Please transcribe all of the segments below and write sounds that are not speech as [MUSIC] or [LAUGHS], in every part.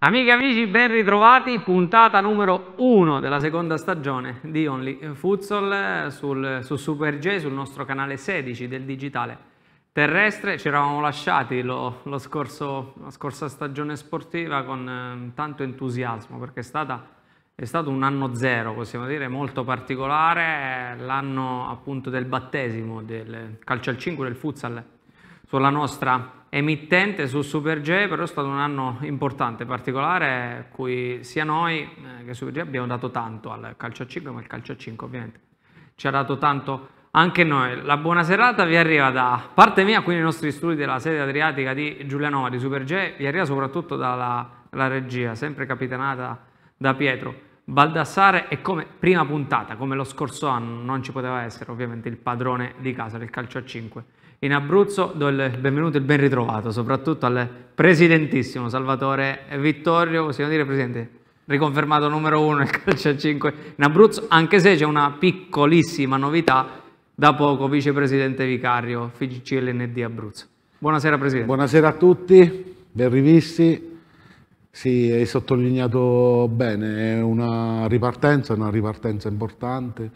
Amiche e amici, ben ritrovati, puntata numero 1 della seconda stagione di Only Futsal sul, su Super J, sul nostro canale 16 del digitale terrestre. Ci eravamo lasciati lo, lo scorso, la scorsa stagione sportiva con eh, tanto entusiasmo perché è, stata, è, stato un anno zero, possiamo dire, molto particolare, l'anno appunto del battesimo del calcio al 5 del futsal sulla nostra emittente su Super J, però è stato un anno importante, particolare, cui sia noi eh, che Super J abbiamo dato tanto al calcio a 5, ma il calcio a 5 ovviamente ci ha dato tanto anche noi. La buona serata vi arriva da parte mia, quindi i nostri studi della sede adriatica di Giulianova, di Super J, vi arriva soprattutto dalla, dalla regia, sempre capitanata da Pietro. Baldassare è come prima puntata, come lo scorso anno, non ci poteva essere ovviamente il padrone di casa del calcio a 5 in Abruzzo do il benvenuto e il ben ritrovato, soprattutto al presidentissimo Salvatore Vittorio, possiamo dire presidente, riconfermato numero uno nel calcio a 5 in Abruzzo, anche se c'è una piccolissima novità, da poco vicepresidente vicario FCLND Abruzzo. Buonasera presidente. Buonasera a tutti, ben rivisti. Sì, hai sottolineato bene, è una ripartenza, una ripartenza importante.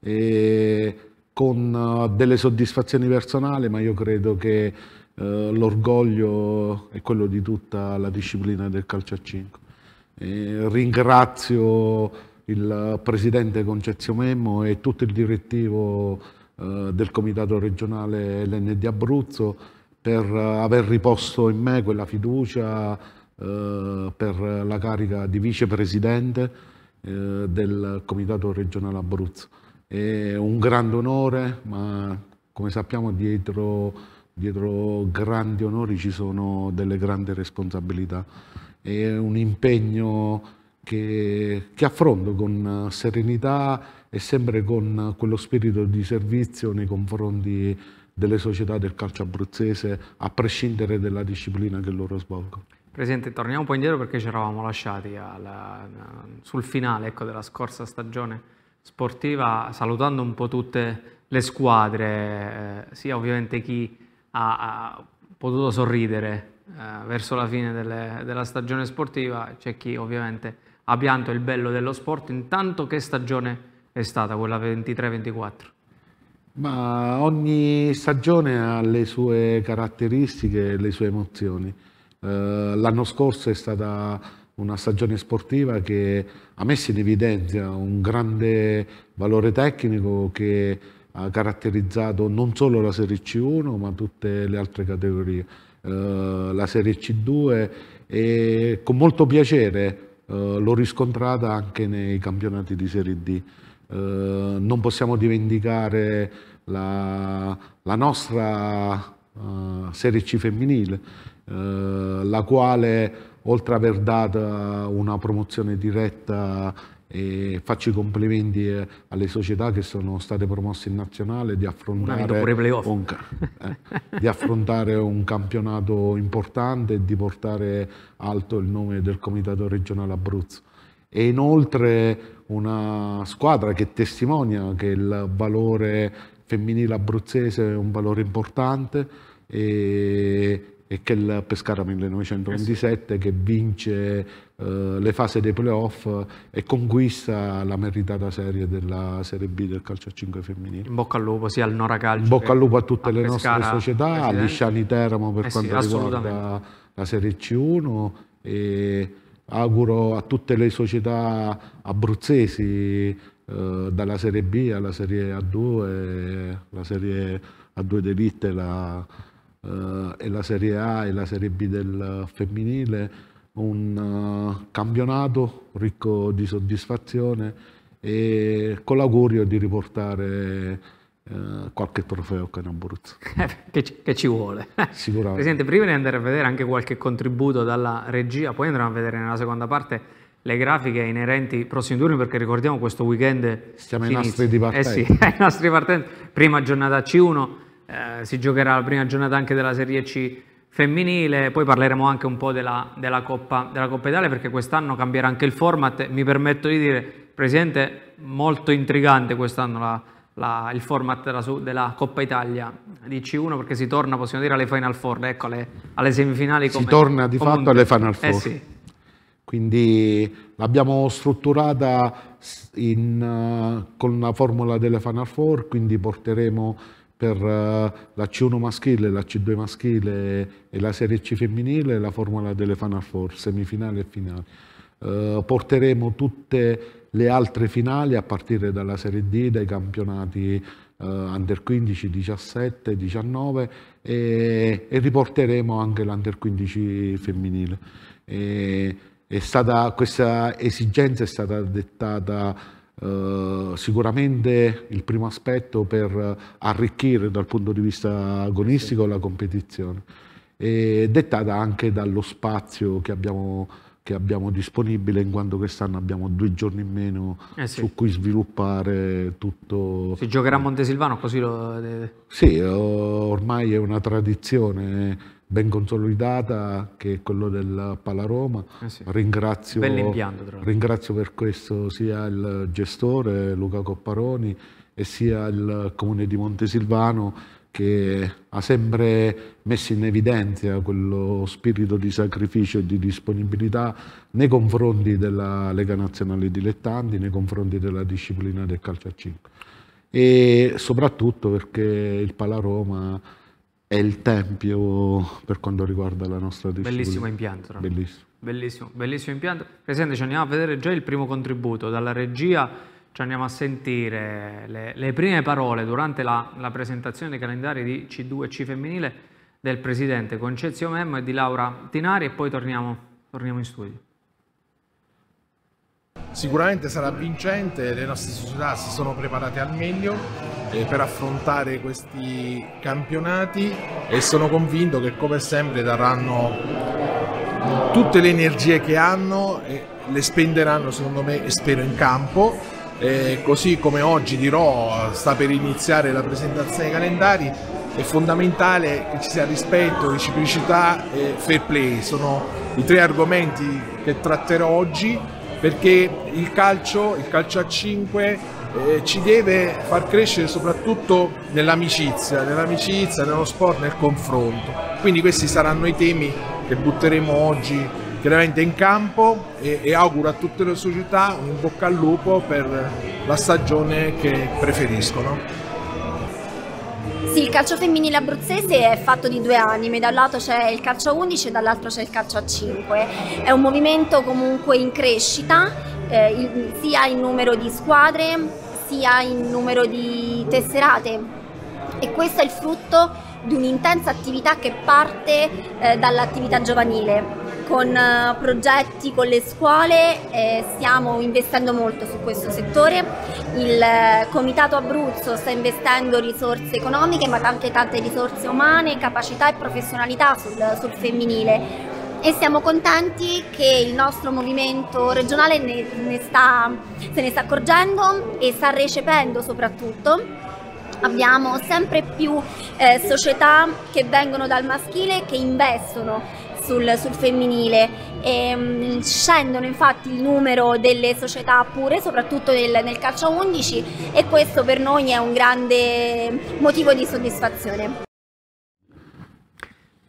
E con eh, delle soddisfazioni personali, ma io credo che eh, l'orgoglio è quello di tutta la disciplina del calcio a 5. E ringrazio il presidente Concezio Memmo e tutto il direttivo eh, del comitato regionale LND Abruzzo per eh, aver riposto in me quella fiducia eh, per la carica di vicepresidente del comitato regionale Abruzzo. È un grande onore, ma come sappiamo dietro, dietro grandi onori ci sono delle grandi responsabilità. È un impegno che, che, affronto con serenità e sempre con quello spirito di servizio nei confronti delle società del calcio abruzzese, a prescindere dalla disciplina che loro svolgono. Presidente, torniamo un po' indietro perché ci eravamo lasciati alla, sul finale ecco, della scorsa stagione sportiva salutando un po' tutte le squadre, eh, sia ovviamente chi ha, ha potuto sorridere eh, verso la fine delle, della stagione sportiva, c'è chi ovviamente ha pianto il bello dello sport, intanto che stagione è stata quella 23-24? Ma ogni stagione ha le sue caratteristiche, e le sue emozioni. Eh, l'anno scorso è stata una stagione sportiva che ha messo in evidenza un grande valore tecnico che ha caratterizzato non solo la Serie C1 ma tutte le altre categorie, eh, la Serie C2 e con molto piacere eh, l'ho riscontrata anche nei campionati di Serie D. Eh, non possiamo dimenticare la, la nostra eh, Serie C femminile, eh, la quale oltre ad aver dato una promozione diretta e faccio i complimenti eh, alle società che sono state promosse in nazionale di affrontare, un, eh, di affrontare un campionato importante e di portare alto il nome del Comitato regionale Abruzzo. E inoltre una squadra che testimonia che il valore femminile abruzzese è un valore importante e, e che il Pescara 1927 che vince eh, le fasi dei playoff e conquista la meritata serie della Serie B del calcio a 5 femminile. In bocca al lupo sia al Nora Calcio. In bocca al lupo a tutte a le Pescara, nostre società, Presidente. a Lisciani Teramo per eh quanto sì, riguarda la Serie C1 e auguro a tutte le società abruzzesi eh, dalla Serie B alla Serie A2, la Serie A2 d'Elite, la Serie A2 eh, e la Serie A e la Serie B del femminile, un uh, campionato ricco di soddisfazione e con l'augurio di riportare eh, qualche trofeo qui in Abruzzo. [LAUGHS] Eh, che, ci, vuole. Sicuramente. Presidente, prima di andare a vedere anche qualche contributo dalla regia, poi andremo a vedere nella seconda parte le grafiche inerenti ai prossimi turni perché ricordiamo questo weekend siamo ai [LAUGHS] nastri di partenza eh sì, prima giornata C1 eh, si giocherà la prima giornata anche della Serie C femminile, poi parleremo anche un po' della, della, Coppa, della Coppa Italia perché quest'anno cambierà anche il format, mi permetto di dire, Presidente, molto intrigante quest'anno la, la, il format della, della, Coppa Italia di C1 perché si torna, possiamo dire, alle Final Four, ecco, alle, alle semifinali. Come, si torna di fatto alle Final Four. Eh sì. Quindi l'abbiamo strutturata in, uh, con la formula delle Final Four, quindi porteremo per eh, la C1 maschile, la C2 maschile e la Serie C femminile, la formula delle Final Four, semifinali e finali. Eh, porteremo tutte le altre finali a partire dalla Serie D, dai campionati eh, Under 15, 17, 19 e, e riporteremo anche l'Under 15 femminile. E, è stata, questa esigenza è stata dettata eh, sicuramente il primo aspetto per arricchire dal punto di vista agonistico la competizione e dettata anche dallo spazio che abbiamo, che abbiamo disponibile in quanto quest'anno abbiamo due giorni in meno eh sì. su cui sviluppare tutto. Si giocherà a Montesilvano così lo... Eh, sì, eh, ormai è una tradizione ben consolidata che è quello del Palaroma. Eh sì. ringrazio, ringrazio, per questo sia il gestore Luca Copparoni e sia il comune di Montesilvano che ha sempre messo in evidenza quello spirito di sacrificio e di disponibilità nei confronti della Lega Nazionale Dilettanti, nei confronti della disciplina del calcio a 5 e soprattutto perché il Palaroma è il tempio per quanto riguarda la nostra disciplina. Bellissimo impianto. Tra bellissimo. bellissimo. Bellissimo impianto. Presidente, ci andiamo a vedere già il primo contributo dalla regia. Ci andiamo a sentire le, le prime parole durante la, la, presentazione dei calendari di C2 e C femminile del presidente Concezio Memmo e di Laura Tinari e poi torniamo, torniamo in studio. Sicuramente sarà vincente, le nostre società si sono preparate al meglio, eh, per affrontare questi campionati e sono convinto che come sempre daranno tutte le energie che hanno e le spenderanno secondo me e spero in campo eh, così come oggi dirò sta per iniziare la presentazione dei calendari è fondamentale che ci sia rispetto, reciprocità e fair play sono i tre argomenti che tratterò oggi perché il calcio, il calcio a 5 eh, ci deve far crescere soprattutto nell'amicizia, nell'amicizia, nello sport, nel confronto. Quindi questi saranno i temi che butteremo oggi chiaramente in campo e, e auguro a tutte le società un bocca al lupo per la stagione che preferiscono. Sì, il calcio femminile abruzzese è fatto di due anime, da un lato c'è il calcio a 11 e dall'altro c'è il calcio a 5. È un movimento comunque in crescita eh, il, sia in numero di squadre sia in numero di tesserate e questo è il frutto di un'intensa attività che parte eh, dall'attività giovanile. Con eh, progetti con le scuole eh, stiamo investendo molto su questo settore, il eh, Comitato Abruzzo sta investendo risorse economiche ma anche tante risorse umane, capacità e professionalità sul, sul femminile e siamo contenti che il nostro movimento regionale ne, ne sta, se ne sta accorgendo e sta recependo soprattutto. Abbiamo sempre più eh, società che vengono dal maschile che investono sul, sul femminile. E, ehm, scendono infatti il numero delle società pure, soprattutto nel, nel calcio 11 e questo per noi è un grande motivo di soddisfazione.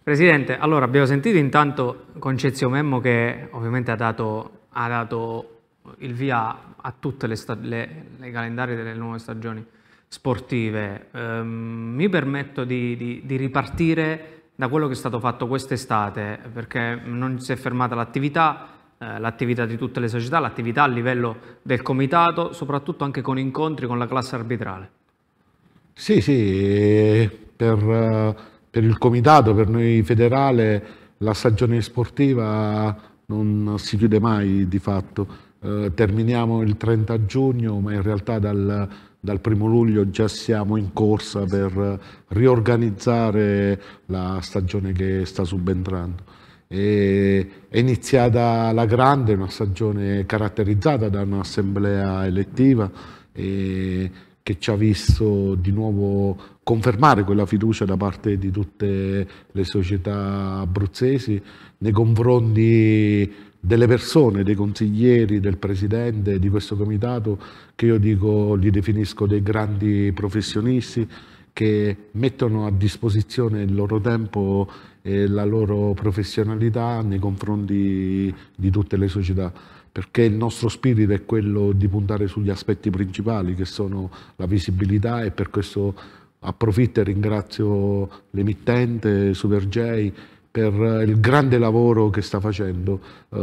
Presidente, allora abbiamo sentito intanto Concezio Memmo che ovviamente ha dato, ha dato il via a tutte le, le, le calendarie delle nuove stagioni sportive. Ehm, mi permetto di, di, di, ripartire da quello che è stato fatto quest'estate perché non si è fermata l'attività, eh, l'attività di tutte le società, l'attività a livello del comitato, soprattutto anche con incontri con la classe arbitrale. Sì, sì, eh, per... Uh per il comitato, per noi federale, la stagione sportiva non si chiude mai di fatto. Eh, terminiamo il 30 giugno, ma in realtà dal, dal primo luglio già siamo in corsa per riorganizzare la stagione che sta subentrando. E è iniziata la grande, una stagione caratterizzata da un'assemblea elettiva che ci ha visto di nuovo confermare quella fiducia da parte di tutte le società abruzzesi nei confronti delle persone, dei consiglieri, del presidente di questo comitato che io dico li definisco dei grandi professionisti che mettono a disposizione il loro tempo e la loro professionalità nei confronti di tutte le società perché il nostro spirito è quello di puntare sugli aspetti principali che sono la visibilità e per questo approfitto e ringrazio l'emittente Super J per il grande lavoro che sta facendo, eh,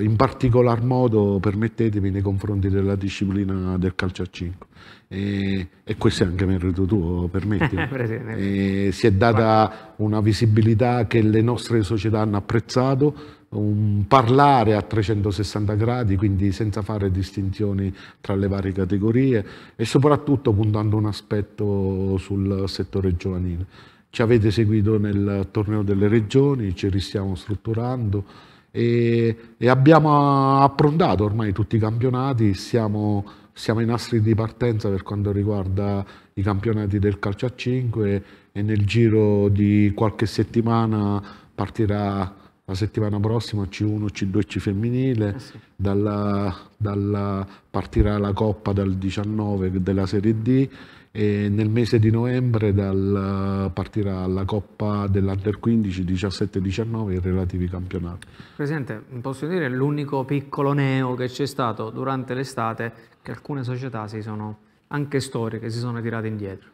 in particolar modo permettetemi nei confronti della disciplina del calcio a 5. E, e questo è anche merito tuo, permettimi. [LAUGHS] Eh, eh, si è data una visibilità che le nostre società hanno apprezzato, un parlare a 360 gradi, quindi senza fare distinzioni tra le varie categorie e soprattutto puntando un aspetto sul settore giovanile. Ci avete seguito nel torneo delle regioni, ci ristiamo strutturando e, e abbiamo approntato ormai tutti i campionati, siamo, siamo ai nastri di partenza per quanto riguarda i campionati del calcio a 5 e nel giro di qualche settimana partirà la settimana prossima C1, C2, C femminile, eh sì. dalla, dalla, partirà la Coppa dal 19 della Serie D e nel mese di novembre dal, partirà la Coppa dell'Under 15, 17, 19 e i relativi campionati. Presidente, posso dire l'unico piccolo neo che c'è stato durante l'estate che alcune società si sono, anche storiche, si sono tirate indietro?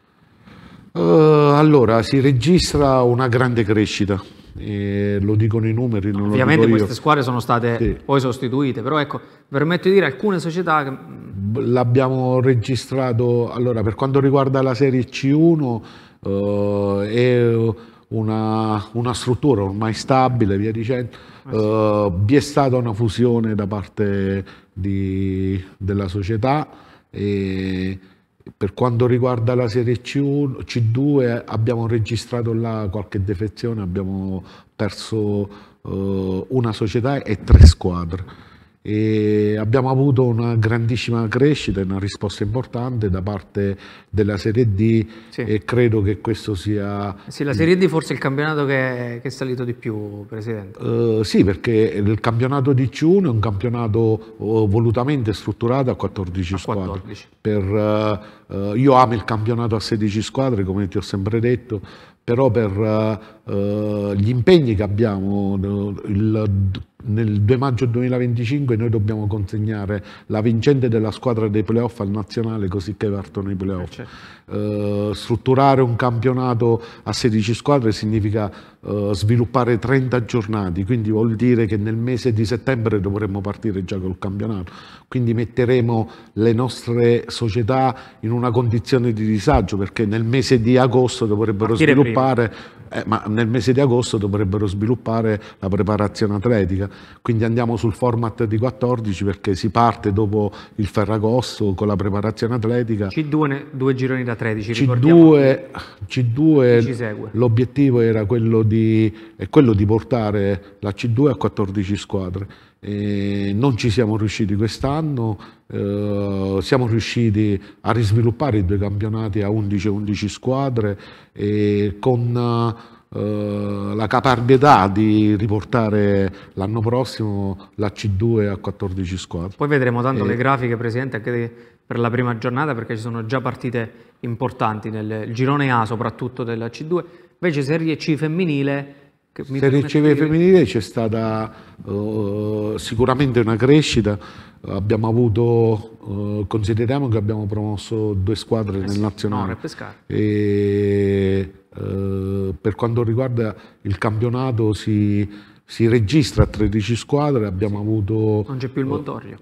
Uh, allora, si registra una grande crescita eh, lo dicono i numeri. No, ovviamente queste squadre sono state sì. poi sostituite, però ecco, permetto di dire alcune società che... L'abbiamo registrato, allora per quanto riguarda la serie C1 eh, è una, una, struttura ormai stabile, via dicendo, ah, eh, vi è stata una fusione da parte di, della società. E, per quanto riguarda la serie C1, C2 abbiamo registrato là qualche defezione, abbiamo perso eh, una società e tre squadre. E abbiamo avuto una grandissima crescita e una risposta importante da parte della Serie D sì. e credo che questo sia... Sì, la Serie D forse è il campionato che, che è salito di più, Presidente. Uh, sì, perché il campionato di C1 è un campionato uh, volutamente strutturato a 14 a squadre. Per, uh, io amo il campionato a 16 squadre, come ti ho sempre detto, però per eh, eh, gli impegni che abbiamo, il, nel 2 maggio 2025 noi dobbiamo consegnare la vincente della squadra dei playoff al nazionale così che partono i playoff. Uh, strutturare un campionato a 16 squadre significa uh, sviluppare 30 giornate, quindi vuol dire che nel mese di settembre dovremmo partire già col campionato. Quindi metteremo le nostre società in una condizione di disagio perché nel mese di agosto dovrebbero partire sviluppare... Eh, ma nel mese di agosto dovrebbero sviluppare la preparazione atletica. Quindi andiamo sul format di 14 perché si parte dopo il Ferragosto con la preparazione atletica. C2, due gironi da 13, C2, C2 l'obiettivo era quello di, quello di portare la C2 a 14 squadre. E non ci siamo riusciti quest'anno, eh, siamo riusciti a risviluppare i due campionati a 11-11 squadre e con eh, la caparbietà di riportare l'anno prossimo la C2 a 14 squadre. Poi vedremo tanto e... le grafiche, Presidente, anche per la prima giornata, perché ci sono già partite importanti nel girone A soprattutto della C2. Invece Serie C femminile che Se riceve femminile c'è stata uh, sicuramente una crescita, abbiamo avuto, uh, consideriamo che abbiamo promosso due squadre eh nel sì, nazionale. No, e, uh, per quanto riguarda il campionato si, si registra 13 squadre, abbiamo sì. avuto... Non c'è più il Montorio.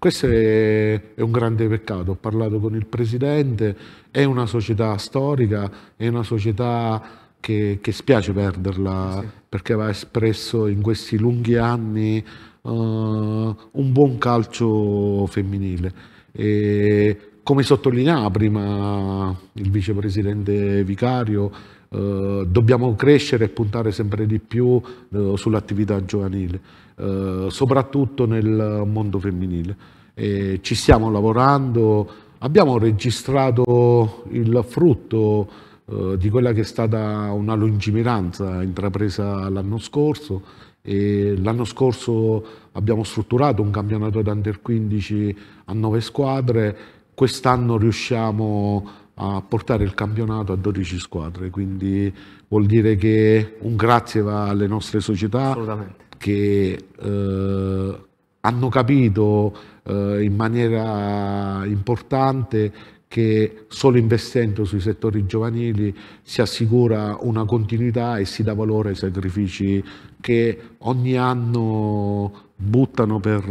Questo è, un grande peccato, ho parlato con il presidente, è una società storica, è una società che, che spiace perderla sì. perché aveva espresso in questi lunghi anni uh, un buon calcio femminile. E come sottolineava prima il vicepresidente vicario, Uh, dobbiamo crescere e puntare sempre di più uh, sull'attività giovanile, uh, soprattutto nel mondo femminile. E ci stiamo lavorando, abbiamo registrato il frutto eh, di quella che è stata una lungimiranza intrapresa l'anno scorso. l'anno scorso abbiamo strutturato un campionato da Under 15 a 9 squadre, quest'anno riusciamo a portare il campionato a 12 squadre, quindi vuol dire che un grazie va alle nostre società che eh, hanno capito eh, in maniera importante che solo investendo sui settori giovanili si assicura una continuità e si dà valore ai sacrifici che ogni anno buttano per,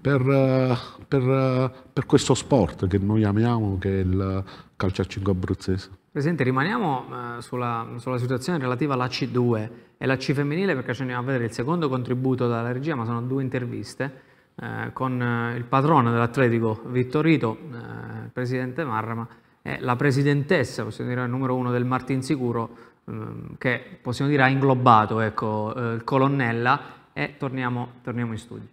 per, per, per questo sport che noi amiamo, che è il calcio a 5 abruzzese. Presidente, rimaniamo eh, sulla, sulla situazione relativa alla C2 e la C femminile perché ci andiamo a vedere il secondo contributo dalla regia, ma sono due interviste eh, con eh, il padrone dell'Atletico Vittorito, eh, presidente Marrama, e la presidentessa, possiamo dire, il numero uno del Martin Sicuro, ehm, che possiamo dire ha inglobato ecco, eh, il colonnella e torniamo, torniamo in studio.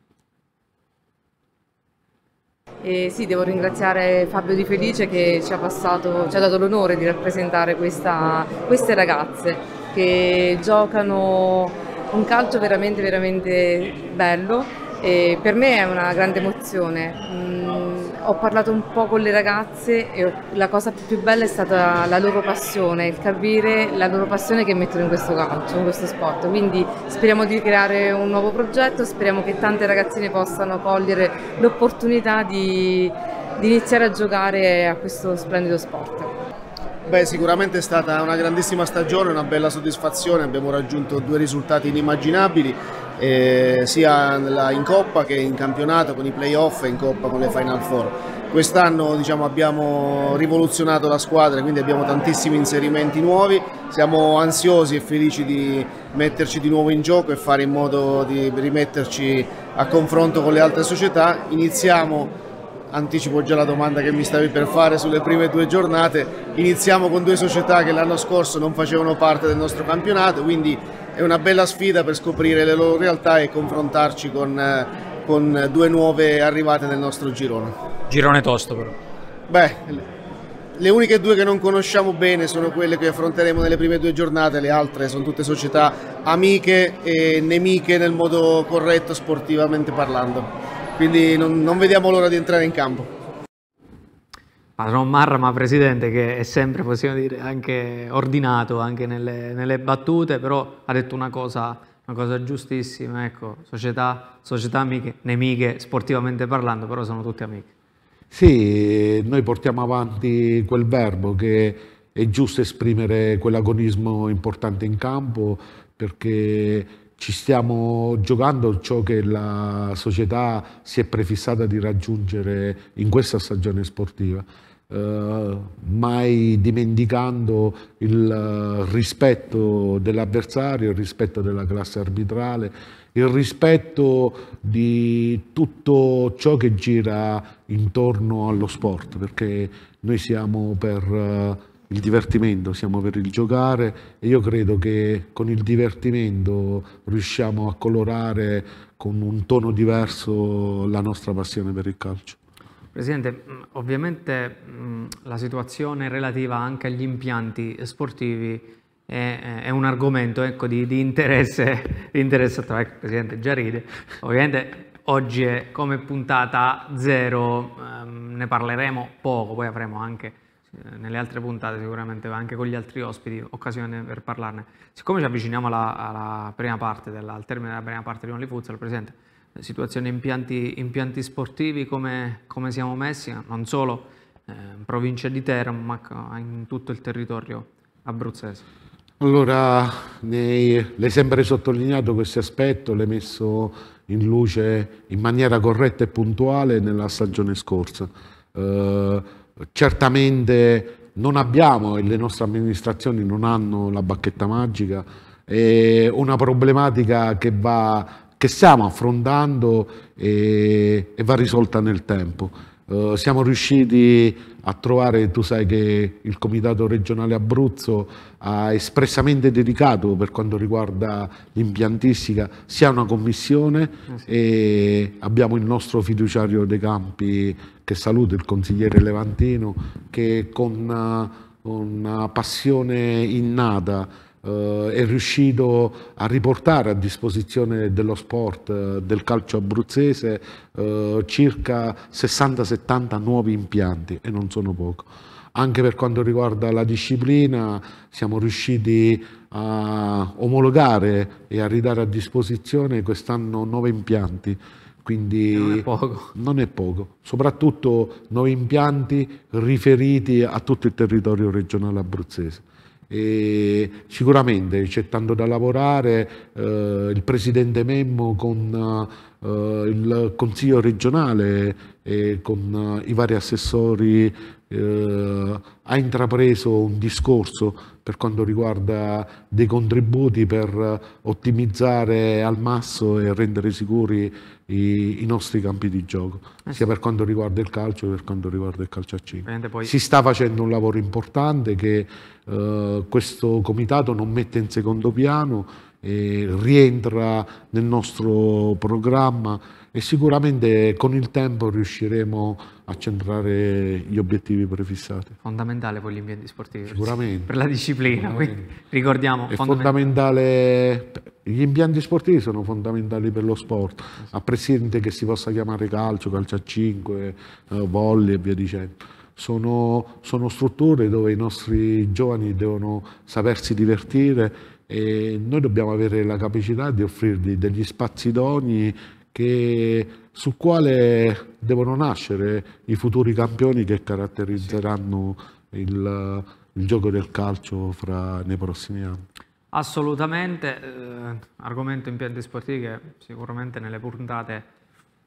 Eh sì, devo ringraziare Fabio Di Felice che ci ha, passato, ci ha dato l'onore di rappresentare questa, queste ragazze che giocano un calcio veramente, veramente bello e per me è una grande emozione. Mm, ho parlato un po' con le ragazze e la cosa più bella è stata la loro passione, il capire la loro passione che mettono in questo calcio, in questo sport. Quindi speriamo di creare un nuovo progetto, speriamo che tante ragazzine possano cogliere l'opportunità di, di iniziare a giocare a questo splendido sport. Beh, sicuramente è stata una grandissima stagione, una bella soddisfazione, abbiamo raggiunto due risultati inimmaginabili, eh, sia in Coppa che in campionato con i playoff e in Coppa con le Final Four. Quest'anno diciamo, abbiamo rivoluzionato la squadra, quindi abbiamo tantissimi inserimenti nuovi, siamo ansiosi e felici di metterci di nuovo in gioco e fare in modo di rimetterci a confronto con le altre società. Iniziamo anticipo già la domanda che mi stavi per fare sulle prime due giornate. Iniziamo con due società che l'anno scorso non facevano parte del nostro campionato, quindi è una bella sfida per scoprire le loro realtà e confrontarci con, eh, con due nuove arrivate nel nostro girone. Girone tosto però. Beh, le uniche due che non conosciamo bene sono quelle che affronteremo nelle prime due giornate, le altre sono tutte società amiche e nemiche nel modo corretto sportivamente parlando quindi non, non vediamo l'ora di entrare in campo. Padron ma presidente, che è sempre, possiamo dire, anche ordinato anche nelle, nelle battute, però ha detto una cosa, una cosa giustissima, ecco, società, società amiche, nemiche sportivamente parlando, però sono tutte amiche. Sì, noi portiamo avanti quel verbo che è giusto esprimere quell'agonismo importante in campo perché ci stiamo giocando ciò che la società si è prefissata di raggiungere in questa stagione sportiva, eh, mai dimenticando il eh, rispetto dell'avversario, il rispetto della classe arbitrale, il rispetto di tutto ciò che gira intorno allo sport, perché noi siamo per... Eh, il divertimento, siamo per il giocare e io credo che con il divertimento riusciamo a colorare con un tono diverso la nostra passione per il calcio. Presidente, mm, ovviamente mm, la situazione relativa anche agli impianti sportivi è, è un argomento ecco, di, di, interesse, [LAUGHS] di interesse tra il ecco, Presidente già ride, ovviamente oggi è come puntata zero, ehm, ne parleremo poco, poi avremo anche eh, nelle altre puntate sicuramente, ma anche con gli altri ospiti, occasione per parlarne. Siccome ci avviciniamo alla, alla prima parte, della, al termine della prima parte di Only Futsal, presente situazione impianti, impianti sportivi, come, come, siamo messi, non solo eh, in provincia di Teramo, ma in tutto il territorio abruzzese. Allora, l'hai sempre sottolineato questo aspetto, l'hai messo in luce in maniera corretta e puntuale nella stagione scorsa. Eh, certamente non abbiamo e le nostre amministrazioni non hanno la bacchetta magica, è una problematica che, va, che stiamo affrontando e, e va risolta nel tempo. Eh, siamo riusciti a trovare, tu sai che il Comitato regionale Abruzzo ha espressamente dedicato per quanto riguarda l'impiantistica sia una commissione ah, sì. e abbiamo il nostro fiduciario De Campi che saluto, il consigliere Levantino, che con eh, una passione innata eh, è riuscito a riportare a disposizione dello sport, eh, del calcio abruzzese, eh, circa 60-70 nuovi impianti e non sono poco. Anche per quanto riguarda la disciplina siamo riusciti a omologare e a ridare a disposizione quest'anno nove impianti quindi non è, non è poco, soprattutto nuovi impianti riferiti a tutto il territorio regionale abruzzese. E sicuramente c'è tanto da lavorare, eh, il presidente Memmo con eh, il consiglio regionale e con eh, i vari assessori eh, ha intrapreso un discorso per quanto riguarda dei contributi per ottimizzare al massimo e rendere sicuri i, i, nostri campi di gioco, eh sia per quanto riguarda il calcio che per quanto riguarda il calciaccino. Poi... Si sta facendo un lavoro importante che eh, questo comitato non mette in secondo piano eh, rientra nel nostro programma e sicuramente con il tempo riusciremo a centrare gli obiettivi prefissati. Fondamentale per gli ambienti sportivi sicuramente. per la disciplina, quindi ricordiamo. È fondamentale. gli impianti sportivi sono fondamentali per lo sport, a prescindere che si possa chiamare calcio, calcio a 5, eh, volley e via dicendo. Sono, sono strutture dove i nostri giovani devono sapersi divertire e noi dobbiamo avere la capacità di offrirgli degli spazi idonei che, sul quale devono nascere i futuri campioni che caratterizzeranno il, il gioco del calcio fra, nei prossimi anni. Assolutamente, eh, argomento impianti sportivi che sicuramente nelle puntate,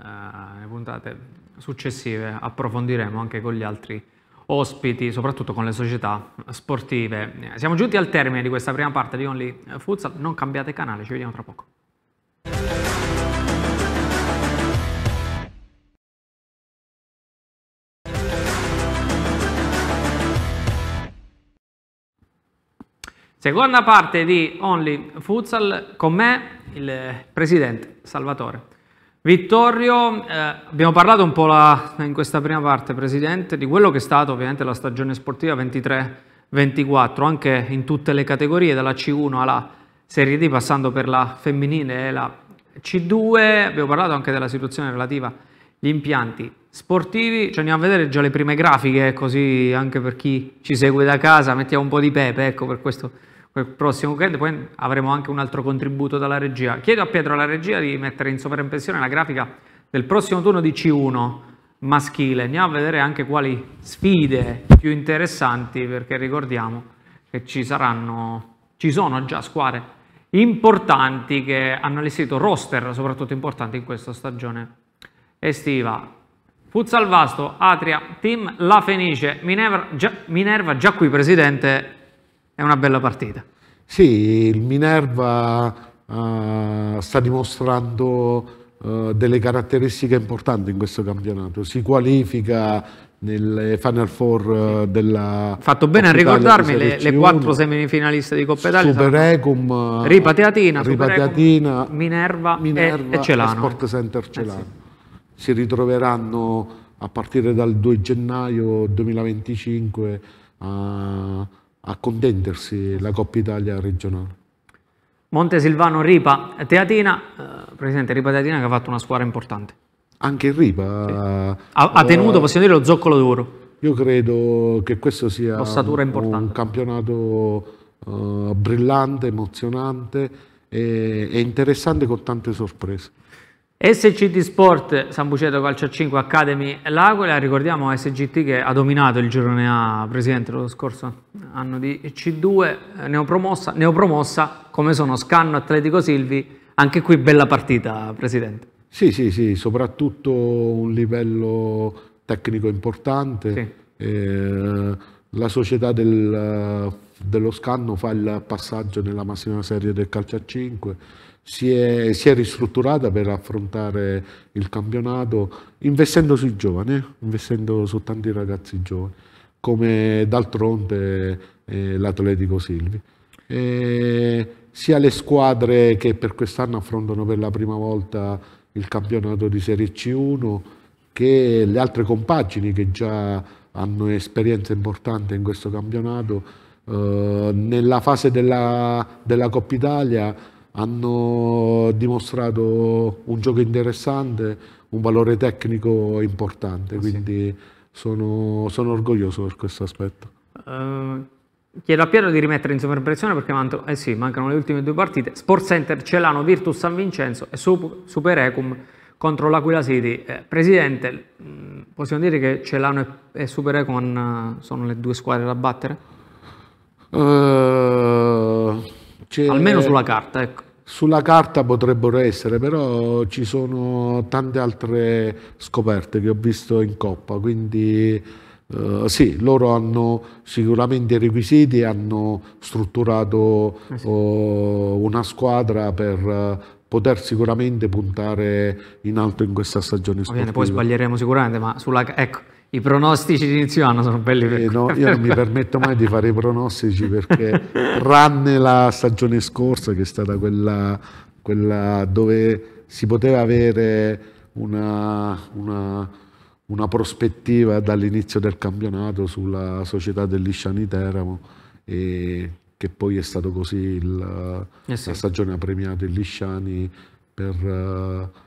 eh, nelle puntate successive approfondiremo anche con gli altri ospiti, soprattutto con le società sportive. Siamo giunti al termine di questa prima parte di Only Futsal, non cambiate canale, ci vediamo tra poco. Seconda parte di Only Futsal con me, il presidente Salvatore Vittorio, eh, abbiamo parlato un po' la, in questa prima parte, Presidente, di quello che è stata ovviamente la stagione sportiva 23-24, anche in tutte le categorie, dalla C1 alla Serie D, passando per la femminile e la C2. Abbiamo parlato anche della situazione relativa agli impianti sportivi. Ci andiamo a vedere già le prime grafiche, eh, così anche per chi ci segue da casa mettiamo un po' di pepe ecco, per questo il prossimo weekend poi avremo anche un altro contributo dalla regia. Chiedo a Pietro alla regia di mettere in sovraimpressione la grafica del prossimo turno di C1 maschile. Andiamo a vedere anche quali sfide più interessanti perché ricordiamo che ci saranno, ci sono già squadre importanti che hanno allestito roster soprattutto importanti in questa stagione estiva. Futsal Vasto, Atria, Team La Fenice, Minerva già, Minerva già qui presidente è una bella partita. Sì, il Minerva uh, sta dimostrando uh, delle caratteristiche importanti in questo campionato, si qualifica nelle Final Four uh, della fatto bene Coppa a ricordarmi le, le, quattro semifinaliste di Coppa Italia Superecum Ripateatina, Ripateatina Super Minerva, Minerva e, e, Celano e Sport Center Celano eh sì. si ritroveranno a partire dal 2 gennaio 2025 a a contendersi la Coppa Italia regionale. Montesilvano Ripa Teatina, eh, Presidente Ripa Teatina che ha fatto una squadra importante. Anche Ripa sì. ha, ha, tenuto, uh, possiamo dire, lo zoccolo d'oro. Io credo che questo sia un campionato uh, brillante, emozionante e, e interessante con tante sorprese. SCT Sport San Buceto Calcio 5 Academy L'Aquila, ricordiamo SGT che ha dominato il girone A presidente lo scorso anno di C2, eh, neopromossa, neopromossa come sono Scanno, Atletico Silvi, anche qui bella partita presidente. Sì, sì, sì, soprattutto un livello tecnico importante, sì. eh, la società del, dello Scanno fa il passaggio nella massima serie del calcio a 5 si è, si è, ristrutturata per affrontare il campionato investendo sui giovani, eh, investendo su tanti ragazzi giovani, come d'altronde eh, l'Atletico Silvi. E sia le squadre che per quest'anno affrontano per la prima volta il campionato di Serie C1 che le altre compagini che già hanno esperienza importante in questo campionato eh, nella fase della, della Coppa Italia hanno dimostrato un gioco interessante, un valore tecnico importante, ah, quindi sì. sono, sono, orgoglioso per questo aspetto. Uh, chiedo a Piero di rimettere in sovraimpressione perché manto, eh sì, mancano le ultime due partite. Sport Center Celano, Virtus San Vincenzo e Super Ecum contro l'Aquila City. Eh, Presidente, mm, possiamo dire che Celano e, e Super Ecum sono le due squadre da battere? Uh, Almeno sulla carta, ecco. Sulla carta potrebbero essere, però ci sono tante altre scoperte che ho visto in Coppa, quindi eh, sì, loro hanno sicuramente i requisiti, hanno strutturato eh sì. oh, una squadra per poter sicuramente puntare in alto in questa stagione sportiva. Ovviamente poi sbaglieremo sicuramente, ma sulla, ecco, i pronostici di inizio anno sono belli per eh, no, Io non mi permetto mai di fare i pronostici perché, tranne la stagione scorsa, che è stata quella, quella dove si poteva avere una, una, una prospettiva dall'inizio del campionato sulla società del Lisciani Teramo, e che poi è stato così il, eh sì. la stagione ha premiato il Lisciani per eh,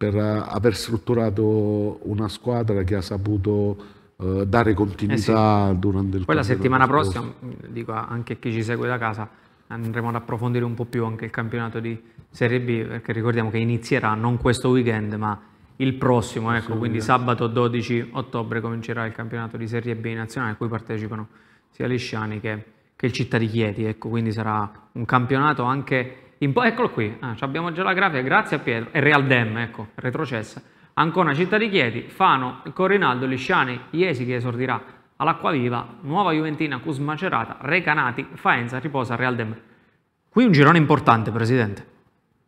per eh, aver strutturato una squadra che ha saputo eh, dare continuità eh sì. durante il Poi la settimana prossima, dico anche a chi ci segue da casa, andremo ad approfondire un po' più anche il campionato di Serie B, perché ricordiamo che inizierà non questo weekend, ma il prossimo, ecco, quindi sabato 12 ottobre comincerà il campionato di Serie B nazionale, a cui partecipano sia Lisciani che, che il Città di Chieti, ecco, quindi sarà un campionato anche in poi, eccolo qui, ah, abbiamo già la grafica, grazie a Pietro, e Real Dem, ecco, retrocessa. Ancora Città di Chieti, Fano, Corinaldo, Lisciani, Iesi che esordirà all'Acquaviva, Nuova Juventina, Cusma Cerata, Recanati, Faenza, Riposa, Real Dem. Qui un girone importante, Presidente.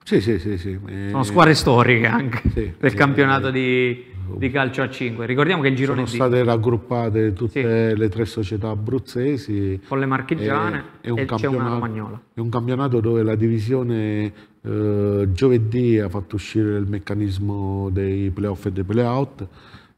Sì, sì, sì. sì. Sono squadre storiche anche sì, del sì, campionato di di calcio a 5. Ricordiamo che il girone Sono state raggruppate tutte sì. le tre società abruzzesi. Con le marchigiane è, eh, è un e c'è una romagnola. È un campionato dove la divisione eh, giovedì ha fatto uscire il meccanismo dei playoff e dei playout.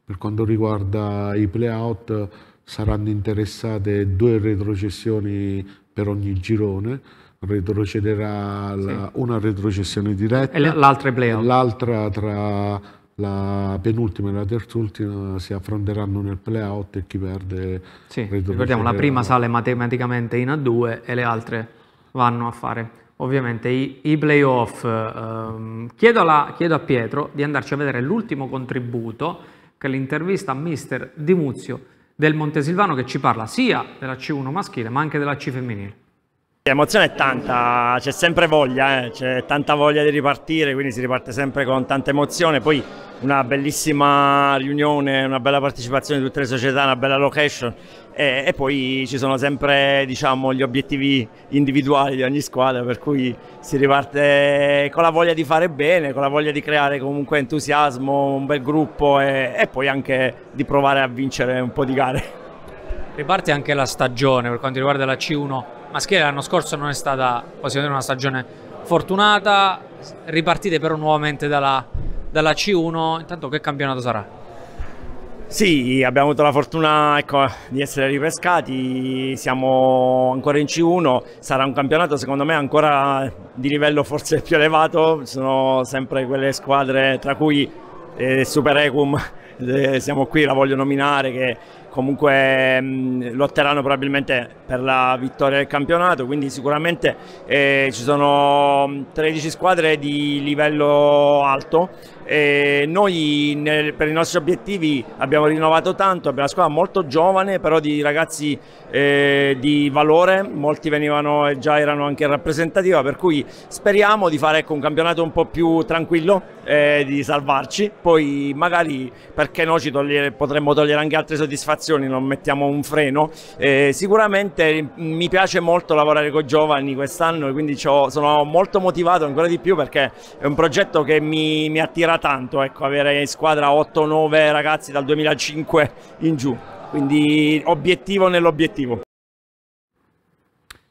Per quanto riguarda i playout saranno interessate due retrocessioni per ogni girone retrocederà la, una retrocessione diretta e l'altra tra la penultima e la terzultima si affronteranno nel playout e chi perde... Sì, ricordiamo, la prima sale matematicamente in A2 e le altre vanno a fare ovviamente i, i playoff. Ehm, chiedo, alla, chiedo, a Pietro di andarci a vedere l'ultimo contributo che è l'intervista a mister Di Muzio del Montesilvano che ci parla sia della C1 maschile ma anche della C femminile. L'emozione è tanta, c'è sempre voglia, eh? c'è tanta voglia di ripartire, quindi si riparte sempre con tanta emozione. Poi una bellissima riunione, una bella partecipazione di tutte le società, una bella location e, e poi ci sono sempre diciamo, gli obiettivi individuali di ogni squadra, per cui si riparte con la voglia di fare bene, con la voglia di creare comunque entusiasmo, un bel gruppo e, e poi anche di provare a vincere un po' di gare. Riparte anche la stagione per quanto riguarda la C1 maschile l'anno scorso non è stata, possiamo dire, una stagione fortunata, ripartite però nuovamente dalla, dalla C1, intanto che campionato sarà? Sì, abbiamo avuto la fortuna ecco, di essere ripescati, siamo ancora in C1, sarà un campionato secondo me ancora di livello forse più elevato, sono sempre quelle squadre tra cui eh, Super Ecum, [LAUGHS] eh, siamo qui, la voglio nominare, che comunque mh, mm, lotteranno probabilmente per la vittoria del campionato, quindi sicuramente eh, ci sono 13 mm, squadre di livello alto e noi nel, per i nostri obiettivi abbiamo rinnovato tanto, abbiamo una scuola molto giovane, però di ragazzi eh, di valore, molti venivano e già erano anche rappresentativa, per cui speriamo di fare ecco, un campionato un po' più tranquillo, eh, di salvarci, poi magari perché no ci togliere, potremmo togliere anche altre soddisfazioni, non mettiamo un freno. Eh, sicuramente mi piace molto lavorare con i giovani quest'anno, quindi sono molto motivato ancora di più perché è un progetto che mi, mi attira aiuterà tanto ecco, avere in squadra 8-9 ragazzi dal 2005 in giù, quindi obiettivo nell'obiettivo.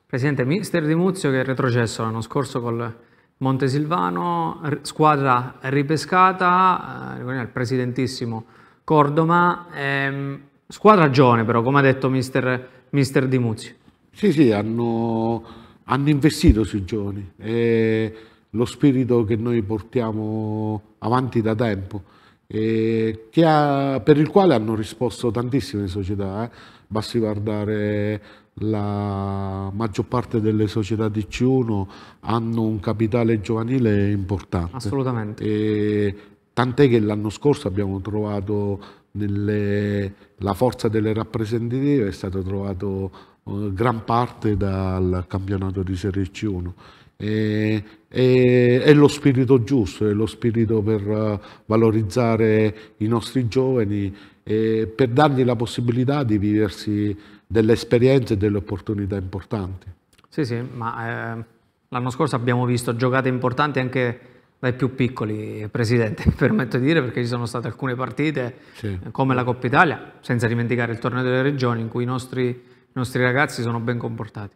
Presidente, mister Di Muzio che è retrocesso l'anno scorso col Montesilvano, squadra ripescata, eh, il presidentissimo Cordoma, ehm, squadra giovane però, come ha detto mister, mister Di Muzio. Sì, sì, hanno, hanno investito sui giovani. Eh, lo spirito che noi portiamo avanti da tempo, eh, ha, per il quale hanno risposto tantissime società. Eh. Basti guardare la maggior parte delle società di C1 hanno un capitale giovanile importante. Assolutamente. E, tant'è che l'anno scorso abbiamo trovato nelle, la forza delle rappresentative è stato trovato eh, gran parte dal campionato di Serie C1. E, e, è lo spirito giusto, è lo spirito per eh, valorizzare i nostri giovani e per dargli la possibilità di viversi delle esperienze e delle opportunità importanti. Sì, sì, ma eh, l'anno scorso abbiamo visto giocate importanti anche dai più piccoli, Presidente, [LAUGHS] mi permetto di dire, perché ci sono state alcune partite sì. Eh, come la Coppa Italia, senza dimenticare il torneo delle regioni in cui i nostri, i nostri ragazzi sono ben comportati.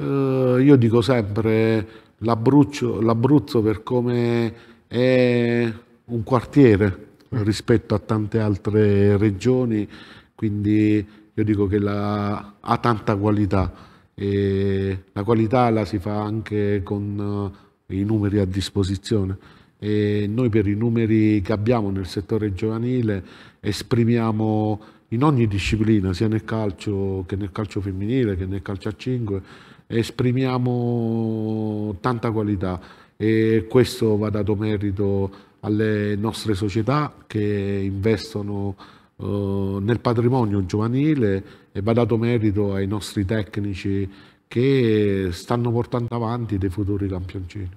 Uh, io dico sempre, l'Abruzzo per come è un quartiere rispetto a tante altre regioni, quindi io dico che la, ha tanta qualità e la qualità la si fa anche con eh, i numeri a disposizione. E noi per i numeri che abbiamo nel settore giovanile esprimiamo in ogni disciplina, sia nel calcio che nel calcio femminile che nel calcio a 5, esprimiamo tanta qualità e questo va dato merito alle nostre società che investono eh, nel patrimonio giovanile e va dato merito ai nostri tecnici che stanno portando avanti dei futuri campioncini.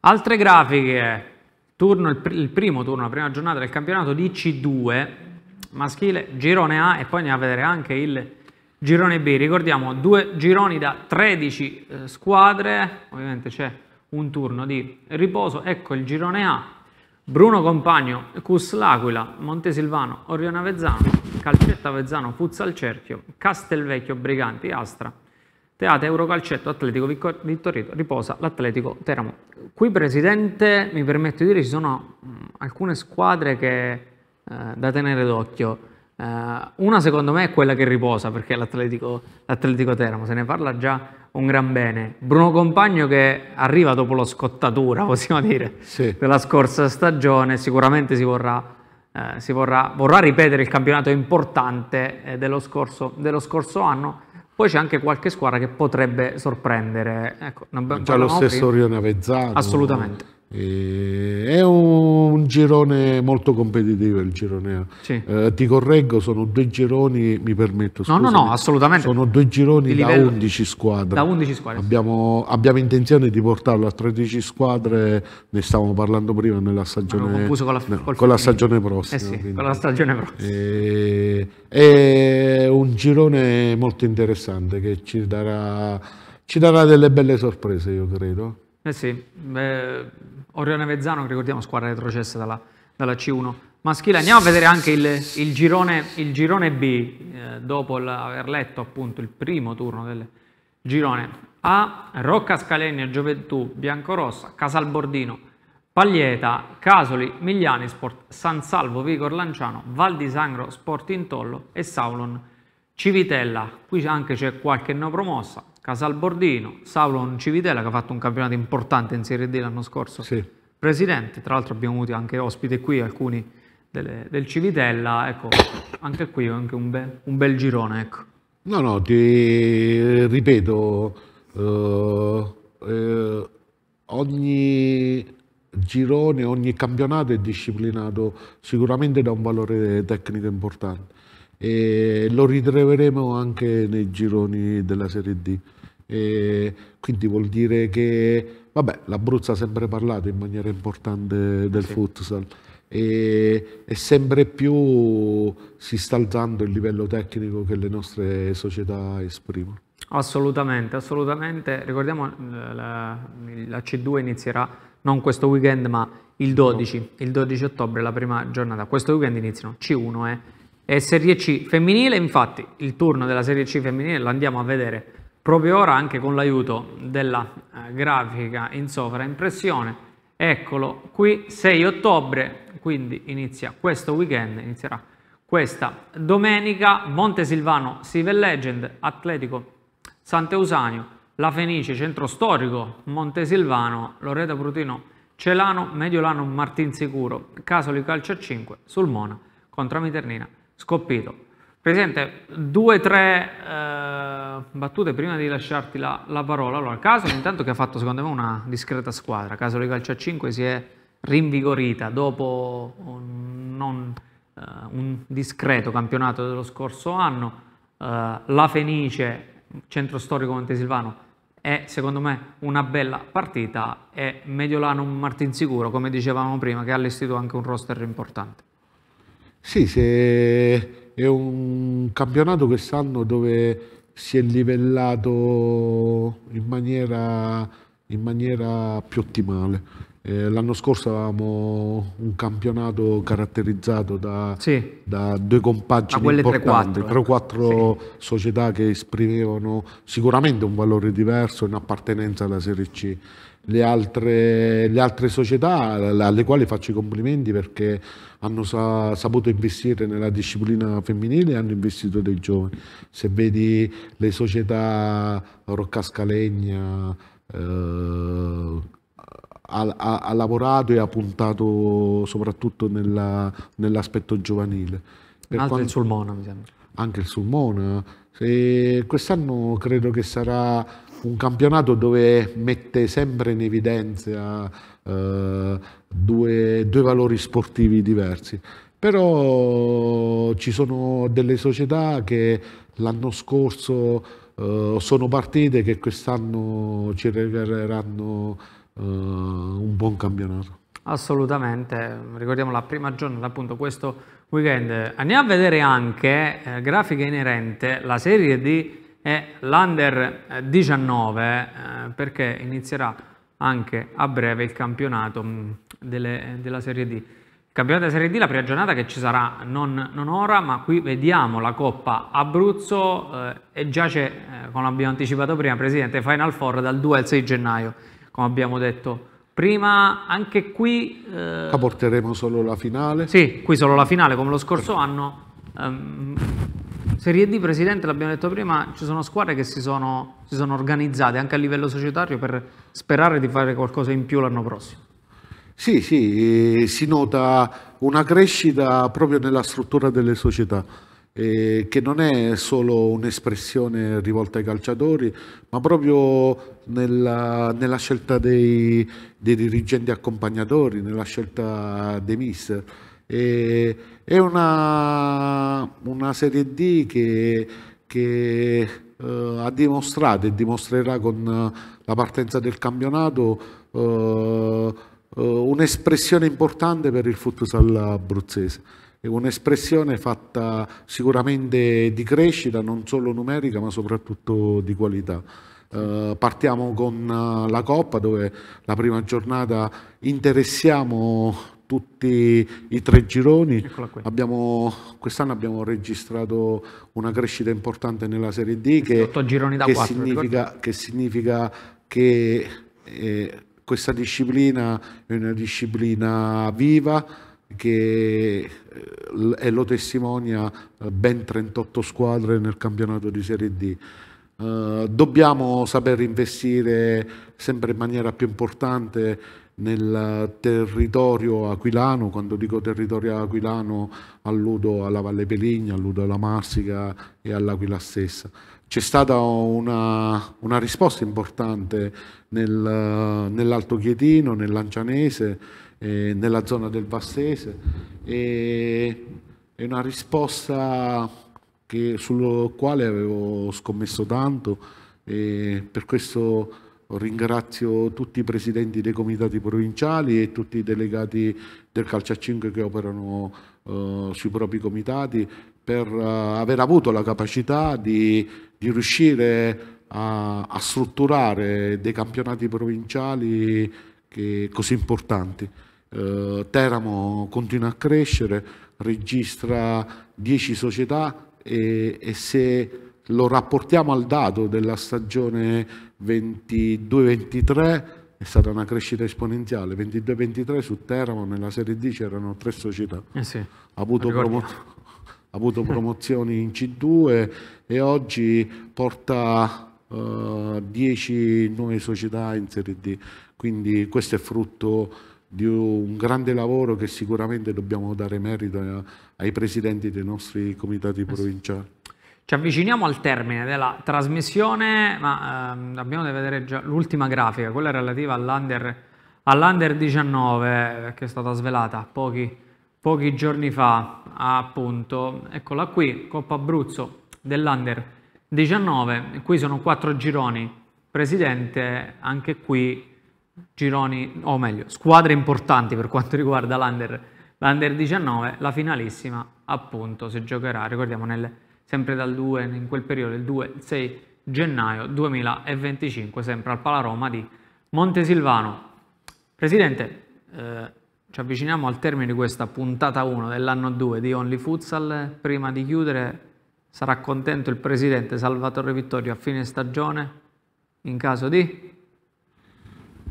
Altre grafiche, turno, il, pr il primo turno, la prima giornata del campionato di C2, maschile, girone A e poi andiamo a vedere anche il girone B. Ricordiamo due gironi da 13 eh, squadre, ovviamente c'è un turno di riposo. Ecco il girone A, Bruno Compagno, Cus L'Aquila, Montesilvano, Orione Avezzano, Calcetta Avezzano, Puzza al Cerchio, Castelvecchio, Briganti, Astra, Teate Eurocalcetto, Atletico Vittorito, riposa l'Atletico Teramo. Qui presidente, mi permetto di dire, ci sono mm, alcune squadre che eh, da tenere d'occhio. Eh, una secondo me è quella che riposa perché l'Atletico, l'Atletico Teramo, se ne parla già un gran bene. Bruno Compagno che arriva dopo la scottatura, [LAUGHS] possiamo dire, sì. della scorsa stagione, sicuramente si vorrà eh, si vorrà, vorrà, ripetere il campionato importante eh, dello, scorso, dello, scorso, anno. Poi c'è anche qualche squadra che potrebbe sorprendere. Ecco, Già lo stesso Orione Avezzano. Assolutamente. E eh, è un girone molto competitivo il girone sì. eh, ti correggo, sono due gironi, mi permetto. Scusami, no, no, no, assolutamente. Sono due gironi da 11 squadre. Da 11 squadre. Abbiamo, abbiamo, intenzione di portarlo a 13 squadre, ne stavamo parlando prima nella stagione, con la, no, con la stagione eh prossima. Eh sì, quindi, con la stagione prossima. Eh, è un girone molto interessante che ci darà, ci darà delle belle sorprese, io credo. Eh sì, beh, Orione Vezzano, che ricordiamo squadra retrocessa dalla, dalla C1 maschile. Andiamo a vedere anche il, il, girone, il girone, B, eh, dopo aver letto appunto il primo turno del girone. A Rocca Scalegna, Gioventù, Biancorossa, Casalbordino, Paglieta, Casoli, Migliani Sport, San Salvo, Vigor Lanciano, Val di Sangro, Sport Intollo e Saulon Civitella. Qui anche c'è qualche no promossa, Casalbordino, Sauron Civitella che ha fatto un campionato importante in Serie D l'anno scorso. Sì. Presidente, tra l'altro abbiamo avuto anche ospite qui alcuni delle, del Civitella, ecco, anche qui anche un, bel, un bel girone. Ecco. No, no, ti ripeto, eh, eh, ogni girone, ogni campionato è disciplinato sicuramente da un valore tecnico importante e lo ritroveremo anche nei gironi della Serie D. E quindi vuol dire che vabbè, l'Abruzzo ha sempre parlato in maniera importante del sì. futsal e, e, sempre più si sta alzando il livello tecnico che le nostre società esprimono. Assolutamente, assolutamente. Ricordiamo eh, la, la C2 inizierà non questo weekend ma il 12, no. il 12 ottobre, la prima giornata. Questo weekend iniziano C1 e eh Serie C femminile, infatti il turno della Serie C femminile lo andiamo a vedere proprio ora anche con l'aiuto della eh, grafica in sovraimpressione. Eccolo qui, 6 ottobre, quindi inizia questo weekend, inizierà questa domenica, Montesilvano Civil Legend, Atletico Sant'Eusanio, La Fenice, centro storico, Montesilvano, Loreto Brutino, Celano, Mediolano, Martinsicuro, Casoli Calcio a 5, Sulmona contro Miternina scoppito. Presente, due o tre eh, battute prima di lasciarti la, la parola. Allora, Casoli intanto che ha fatto secondo me una discreta squadra, Casoli Calcio a 5 si è rinvigorita dopo un, non, eh, un discreto campionato dello scorso anno, eh, la Fenice, centro storico Montesilvano, è secondo me una bella partita e Mediolano un Martinsicuro, come dicevamo prima, che ha allestito anche un roster importante. Sì, se è un campionato quest'anno dove si è livellato in maniera, in maniera più ottimale. Eh, l'anno scorso avevamo un campionato caratterizzato da, sì. da due compagini importanti, 3-4 eh. sì. società che esprimevano sicuramente un valore diverso in appartenenza alla Serie C. Le altre, le altre, società alle quali faccio i complimenti perché hanno sa, saputo investire nella disciplina femminile e hanno investito dei giovani. Se vedi le società Roccascalegna, eh, ha, ha, ha, lavorato e ha puntato soprattutto nell'aspetto giovanile. Per anche quanto, il Sulmona, mi sembra. Anche il Sulmona. Eh. Quest'anno credo che sarà un campionato dove mette sempre in evidenza eh, due, due valori sportivi diversi però ci sono delle società che l'anno scorso eh, sono partite che quest'anno ci regaleranno eh, un buon campionato. Assolutamente, ricordiamo la prima giornata appunto questo weekend. Andiamo a vedere anche eh, grafica inerente la serie D e l'Under 19 eh, eh, perché inizierà anche a breve il campionato mh, mm, delle, della serie D. Il campionato della serie D, la prima giornata che ci sarà non, non ora, ma qui vediamo la Coppa Abruzzo eh, e già c'è, eh, come abbiamo anticipato prima, Presidente, Final Four dal 2 al 6 gennaio come abbiamo detto prima. Anche qui... Eh... La porteremo solo la finale? Sì, qui solo la finale, come lo scorso eh. anno. Um, Serie D, Presidente, l'abbiamo detto prima, ci sono squadre che si sono, si sono organizzate anche a livello societario per sperare di fare qualcosa in più l'anno prossimo. Sì, sì, eh, si nota una crescita proprio nella struttura delle società, eh, che non è solo un'espressione rivolta ai calciatori, ma proprio nella, nella scelta dei, dei, dirigenti accompagnatori, nella scelta dei mister. E, è una, una, Serie D che, che eh, ha dimostrato e dimostrerà con la partenza del campionato eh, eh un'espressione importante per il futsal abruzzese un'espressione fatta sicuramente di crescita, non solo numerica, ma soprattutto di qualità. Eh, partiamo con eh, la Coppa dove la prima giornata interessiamo tutti i tre gironi. Abbiamo, quest'anno abbiamo registrato una crescita importante nella Serie D che, che, 4, significa, che significa, che eh, questa disciplina è una disciplina viva che eh, lo testimonia eh, ben 38 squadre nel campionato di Serie D. Eh, dobbiamo saper investire sempre in maniera più importante nel territorio aquilano, quando dico territorio aquilano alludo alla Valle Peligna, alludo alla Marsica e all'Aquila stessa. C'è stata una, una risposta importante nel, nell'Alto Chietino, nell'Ancianese, eh, nella zona del Vastese e è una risposta che, sul quale avevo scommesso tanto e per questo ringrazio tutti i presidenti dei comitati provinciali e tutti i delegati del calcio a 5 che operano eh, sui propri comitati per eh, aver avuto la capacità di, di riuscire a, a, strutturare dei campionati provinciali che, così importanti. Eh, Teramo continua a crescere, registra 10 società e, e se lo rapportiamo al dato della stagione 22-23 è stata una crescita esponenziale 22-23 su Teramo nella Serie D c'erano tre società eh sì, ha, avuto promo- ha avuto promozioni in C2 e oggi porta 10 uh, eh, nuove società in Serie D quindi questo è frutto di un grande lavoro che sicuramente dobbiamo dare merito ai presidenti dei nostri comitati provinciali. Ci avviciniamo al termine della trasmissione, ma ehm, abbiamo da vedere già l'ultima grafica, quella relativa all'Under, all 19, che è stata svelata pochi, pochi giorni fa, appunto. Eccola qui, Coppa Abruzzo dell'Under 19, qui sono quattro gironi, presidente, anche qui gironi, o meglio, squadre importanti per quanto riguarda l'Under 19 l'Under 19, la finalissima appunto si giocherà, ricordiamo, nel, sempre dal 2, in quel periodo, il 2, 6 gennaio 2025, sempre al Palaroma di Montesilvano. Presidente, eh, ci avviciniamo al termine di questa puntata 1 dell'anno 2 di Only Futsal. Prima di chiudere, sarà contento il presidente Salvatore Vittorio a fine stagione in caso di?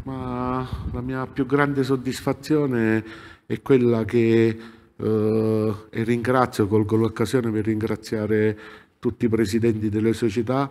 Ma la mia più grande soddisfazione è quella che eh, e ringrazio, colgo l'occasione per ringraziare tutti i presidenti delle società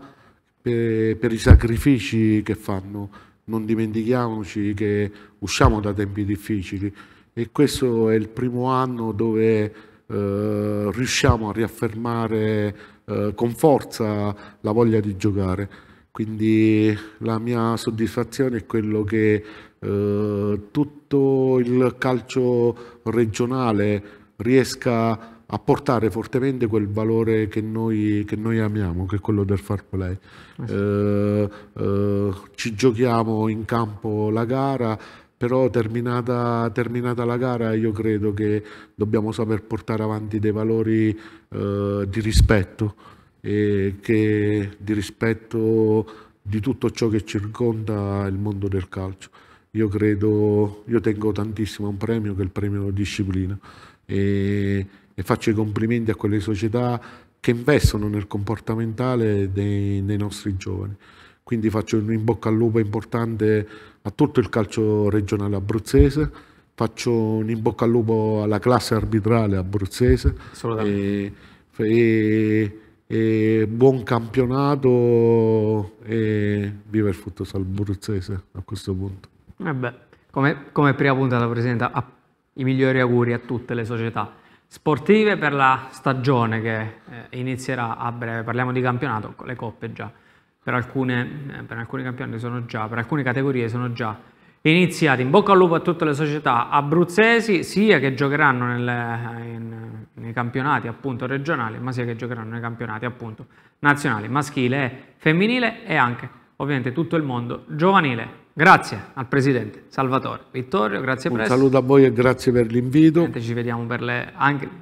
per, per i sacrifici che fanno. Non dimentichiamoci che usciamo da tempi difficili e questo è il primo anno dove eh, riusciamo a riaffermare eh, con forza la voglia di giocare. Quindi la mia soddisfazione è quello che eh, tutto il calcio regionale riesca a portare fortemente quel valore che noi, che noi amiamo, che è quello del fair play. Eh, eh, eh, ci giochiamo in campo la gara, però terminata, terminata, la gara io credo che dobbiamo saper portare avanti dei valori eh, di rispetto, e che, di rispetto di tutto ciò che circonda il mondo del calcio io credo, io tengo tantissimo a un premio che è il premio disciplina e, e faccio i complimenti a quelle società che investono nel comportamentale dei, dei nostri giovani. Quindi faccio un in bocca al lupo importante a tutto il calcio regionale abruzzese, faccio un in bocca al lupo alla classe arbitrale abruzzese e, e, e, buon campionato e viva il futsal abruzzese a questo punto. Vabbè, come, come prima puntata presenta i migliori auguri a tutte le società sportive per la stagione che eh, inizierà a breve, parliamo di campionato, le coppe già, per alcune, eh, per alcuni campionati sono già, per alcune categorie sono già iniziati. In bocca al lupo a tutte le società abruzzesi, sia che giocheranno nelle, eh, in, nei campionati appunto regionali, ma sia che giocheranno nei campionati appunto nazionali, maschile e femminile e anche ovviamente tutto il mondo giovanile. Grazie al Presidente Salvatore Vittorio, grazie per Un saluto a voi e grazie per l'invito. Ci,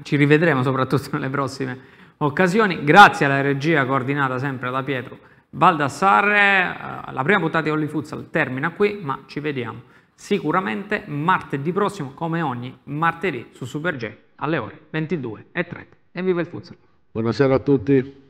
ci rivedremo soprattutto [LAUGHS] nelle prossime occasioni. Grazie alla regia coordinata sempre da Pietro Baldassarre. Eh, la prima puntata di Holly Futsal termina qui, ma ci vediamo sicuramente martedì prossimo, come ogni martedì, su Super J alle ore 22.30. viva il futsal! Buonasera a tutti!